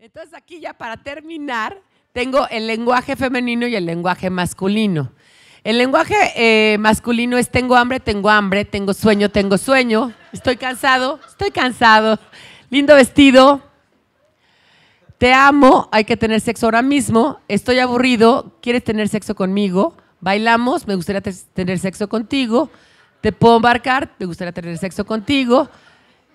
Entonces aquí ya para terminar, tengo el lenguaje femenino y el lenguaje masculino. El lenguaje eh, masculino es tengo hambre, tengo hambre, tengo sueño, tengo sueño, estoy cansado, estoy cansado, lindo vestido, te amo, hay que tener sexo ahora mismo, estoy aburrido, quieres tener sexo conmigo, bailamos, me gustaría tener sexo contigo, te puedo embarcar, me gustaría tener sexo contigo,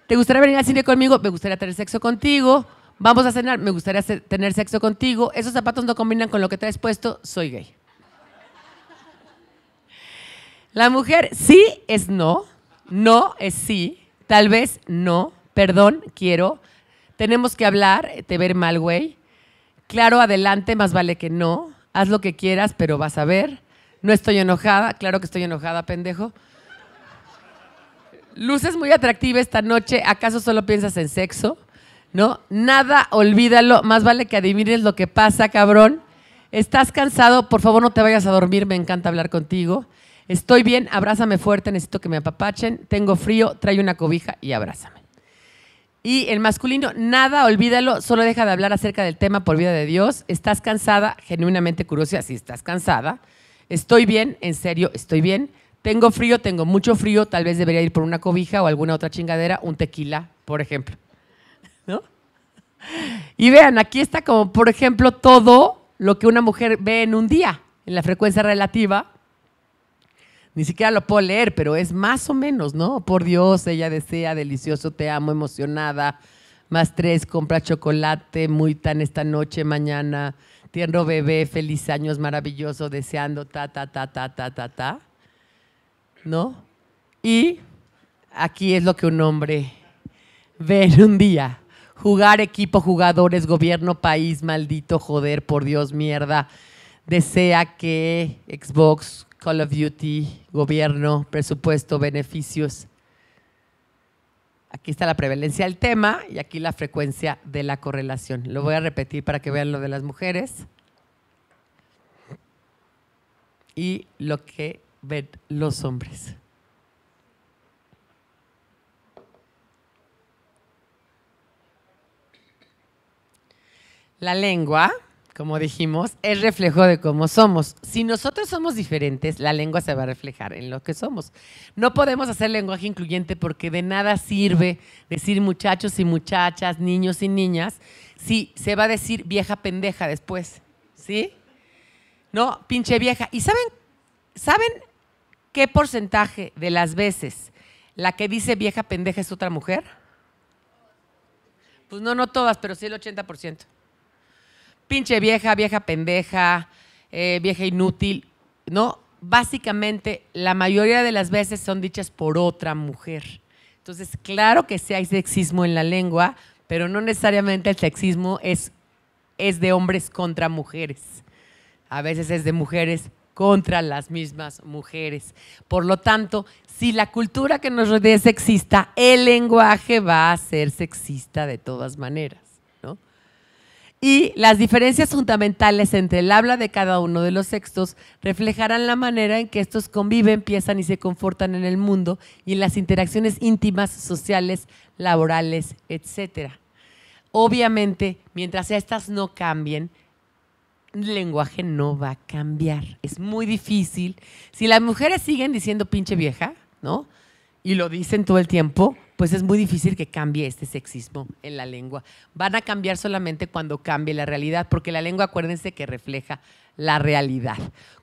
te gustaría venir al cine conmigo, me gustaría tener sexo contigo vamos a cenar, me gustaría tener sexo contigo, esos zapatos no combinan con lo que traes puesto, soy gay. La mujer sí es no, no es sí, tal vez no, perdón, quiero, tenemos que hablar, te ver mal, güey. Claro, adelante, más vale que no, haz lo que quieras, pero vas a ver. No estoy enojada, claro que estoy enojada, pendejo. Luces muy atractiva esta noche, ¿acaso solo piensas en sexo? ¿no? Nada, olvídalo, más vale que adivines lo que pasa, cabrón. Estás cansado, por favor no te vayas a dormir, me encanta hablar contigo. Estoy bien, abrázame fuerte, necesito que me apapachen. Tengo frío, trae una cobija y abrázame. Y el masculino, nada, olvídalo, solo deja de hablar acerca del tema por vida de Dios. Estás cansada, genuinamente curiosa, si estás cansada. Estoy bien, en serio, estoy bien. Tengo frío, tengo mucho frío, tal vez debería ir por una cobija o alguna otra chingadera, un tequila, por ejemplo. Y vean, aquí está como, por ejemplo, todo lo que una mujer ve en un día, en la frecuencia relativa. Ni siquiera lo puedo leer, pero es más o menos, ¿no? Por Dios, ella desea, delicioso, te amo, emocionada, más tres, compra chocolate, muy tan esta noche, mañana, tierno bebé, feliz años, maravilloso, deseando, ta, ta, ta, ta, ta, ta, ta. ¿No? Y aquí es lo que un hombre ve en un día. Jugar equipo, jugadores, gobierno, país, maldito, joder, por Dios, mierda. Desea que Xbox, Call of Duty, gobierno, presupuesto, beneficios. Aquí está la prevalencia del tema y aquí la frecuencia de la correlación. Lo voy a repetir para que vean lo de las mujeres y lo que ven los hombres. La lengua, como dijimos, es reflejo de cómo somos. Si nosotros somos diferentes, la lengua se va a reflejar en lo que somos. No podemos hacer lenguaje incluyente porque de nada sirve decir muchachos y muchachas, niños y niñas, si se va a decir vieja pendeja después. ¿Sí? No, pinche vieja. ¿Y saben, saben qué porcentaje de las veces la que dice vieja pendeja es otra mujer? Pues no, no todas, pero sí el 80% pinche vieja, vieja pendeja, eh, vieja inútil, ¿no? Básicamente, la mayoría de las veces son dichas por otra mujer. Entonces, claro que sí hay sexismo en la lengua, pero no necesariamente el sexismo es, es de hombres contra mujeres. A veces es de mujeres contra las mismas mujeres. Por lo tanto, si la cultura que nos rodea es sexista, el lenguaje va a ser sexista de todas maneras y las diferencias fundamentales entre el habla de cada uno de los sexos reflejarán la manera en que estos conviven, piensan y se confortan en el mundo y en las interacciones íntimas, sociales, laborales, etc. Obviamente, mientras estas no cambien, el lenguaje no va a cambiar. Es muy difícil. Si las mujeres siguen diciendo pinche vieja, ¿no? Y lo dicen todo el tiempo, pues es muy difícil que cambie este sexismo en la lengua. Van a cambiar solamente cuando cambie la realidad, porque la lengua, acuérdense que refleja la realidad.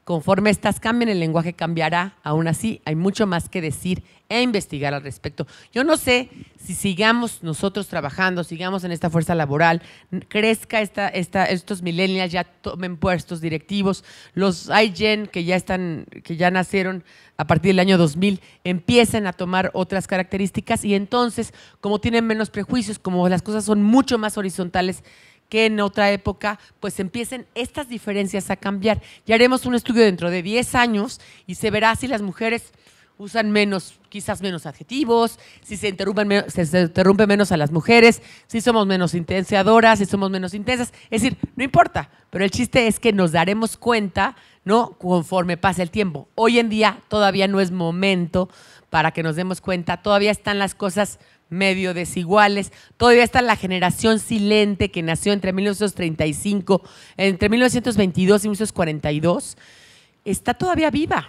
Conforme estas cambien, el lenguaje cambiará. Aún así, hay mucho más que decir e investigar al respecto. Yo no sé si sigamos nosotros trabajando, sigamos en esta fuerza laboral, crezca esta, esta, estos millennials, ya tomen puestos directivos, los iGen que ya están, que ya nacieron a partir del año 2000, empiecen a tomar otras características y en entonces, como tienen menos prejuicios, como las cosas son mucho más horizontales que en otra época, pues empiecen estas diferencias a cambiar. Ya haremos un estudio dentro de 10 años y se verá si las mujeres usan menos, quizás menos adjetivos, si se interrumpen, se interrumpe menos a las mujeres, si somos menos intensadoras, si somos menos intensas. Es decir, no importa, pero el chiste es que nos daremos cuenta ¿no? Conforme pasa el tiempo. Hoy en día todavía no es momento para que nos demos cuenta, todavía están las cosas medio desiguales, todavía está la generación silente que nació entre 1935, entre 1922 y 1942, está todavía viva,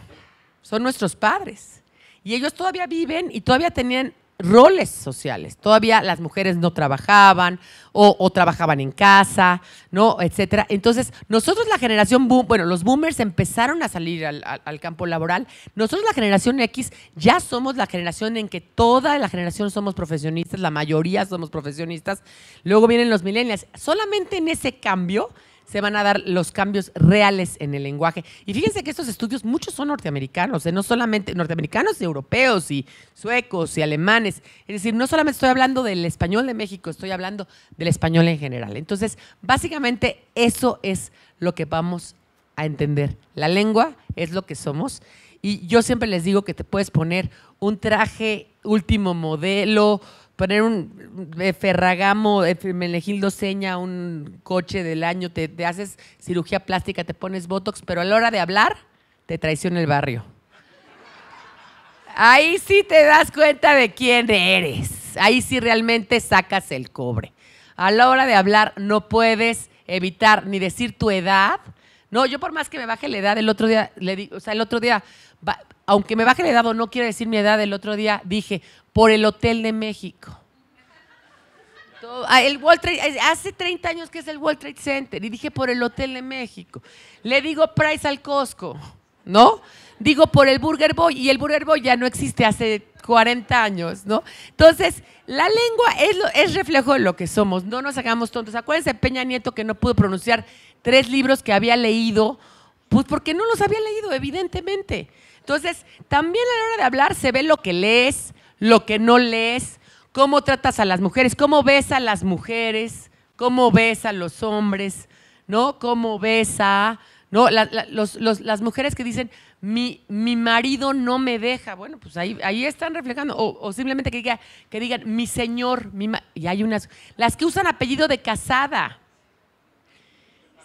son nuestros padres. Y ellos todavía viven y todavía tenían roles sociales. Todavía las mujeres no trabajaban o, trabajaban en casa, ¿no? Etcétera. Entonces, nosotros la generación boom, bueno, los boomers empezaron a salir al, al, campo laboral. Nosotros la generación X ya somos la generación en que toda la generación somos profesionistas, la mayoría somos profesionistas. Luego vienen los millennials. Solamente en ese cambio se van a dar los cambios reales en el lenguaje. Y fíjense que estos estudios, muchos son norteamericanos, ¿eh? no solamente norteamericanos europeos y suecos y alemanes. Es decir, no solamente estoy hablando del español de México, estoy hablando del español en general. Entonces, básicamente eso es lo que vamos a entender. La lengua es lo que somos. Y yo siempre les digo que te puedes poner un traje último modelo, poner un eh, ferragamo, Ferragamo, eh, elegí Menegildo Seña, un coche del año, te, haces cirugía plástica, te pones Botox, pero a la hora de hablar, te traiciona el barrio. Ahí sí te das cuenta de quién eres. Ahí sí realmente sacas el cobre. A la hora de hablar no puedes evitar ni decir tu edad. No, yo por más que me baje la edad, el otro día, le digo, o sea, el otro día aunque me baje de edad o no quiere decir mi edad, el otro día dije, por el Hotel de México. Ah, el eh, hace 30 años que es el World Trade Center y dije por el Hotel de México. Le digo Price al Costco, ¿no? Digo por el Burger Boy y el Burger Boy ya no existe hace 40 años, ¿no? Entonces, la lengua es, es reflejo de lo que somos, no nos hagamos tontos. Acuérdense Peña Nieto que no pudo pronunciar tres libros que había leído, pues porque no los había leído, evidentemente. Entonces, también a la hora de hablar se ve lo que lees, lo que no lees, cómo tratas a las mujeres, cómo ves a las mujeres, cómo ves a los hombres, ¿no? Cómo ves a, ¿no? las mujeres que dicen, mi, marido no me deja, bueno, pues ahí, ahí están reflejando, o, simplemente que, que digan, mi señor, mi y hay unas, las que usan apellido de casada.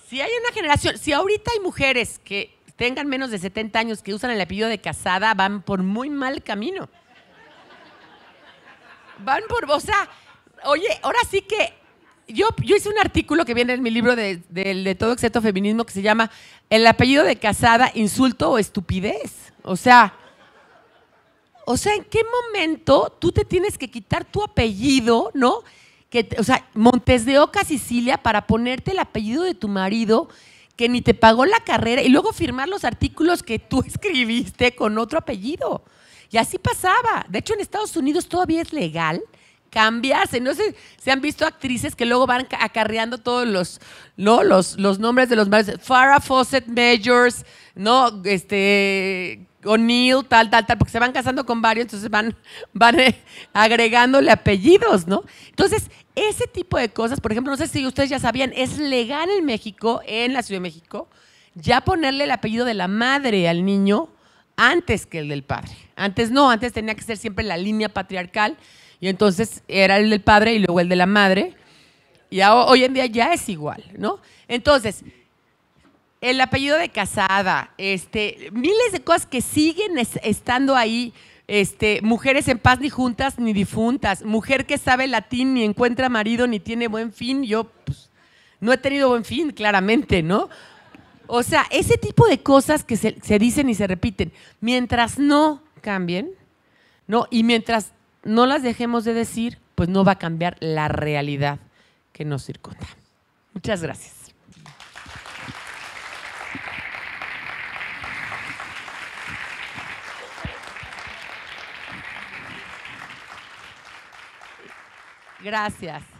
Si hay una generación, si ahorita hay mujeres que tengan menos de 70 años que usan el apellido de casada van por muy mal camino. Van por, o sea, oye, ahora sí que yo, yo hice un artículo que viene en mi libro de, todo excepto feminismo que se llama El apellido de casada, insulto o estupidez. O sea, o sea, ¿en qué momento tú te tienes que quitar tu apellido, no? Que, o sea, Montes de Oca, Sicilia, para ponerte el apellido de tu marido que ni te pagó la carrera y luego firmar los artículos que tú escribiste con otro apellido. Y así pasaba. De hecho, en Estados Unidos todavía es legal cambiarse. No sé se han visto actrices que luego van acarreando todos los, ¿no? los, nombres de los mares. Farah Fawcett Majors, ¿no? Este, Neil, tal, tal, tal, porque se van casando con varios, entonces van, van eh, agregándole apellidos, ¿no? Entonces, ese tipo de cosas, por ejemplo, no sé si ustedes ya sabían, es legal en México, en la Ciudad de México, ya ponerle el apellido de la madre al niño antes que el del padre. Antes no, antes tenía que ser siempre la línea patriarcal y entonces era el del padre y luego el de la madre. Y hoy en día ya es igual, ¿no? Entonces, el apellido de casada, este, miles de cosas que siguen estando ahí. Este, mujeres en paz ni juntas ni difuntas, mujer que sabe latín ni encuentra marido ni tiene buen fin, yo pues, no he tenido buen fin, claramente, ¿no? O sea, ese tipo de cosas que se, se dicen y se repiten, mientras no cambien, ¿no? Y mientras no las dejemos de decir, pues no va a cambiar la realidad que nos circunda. Muchas gracias. Gracias.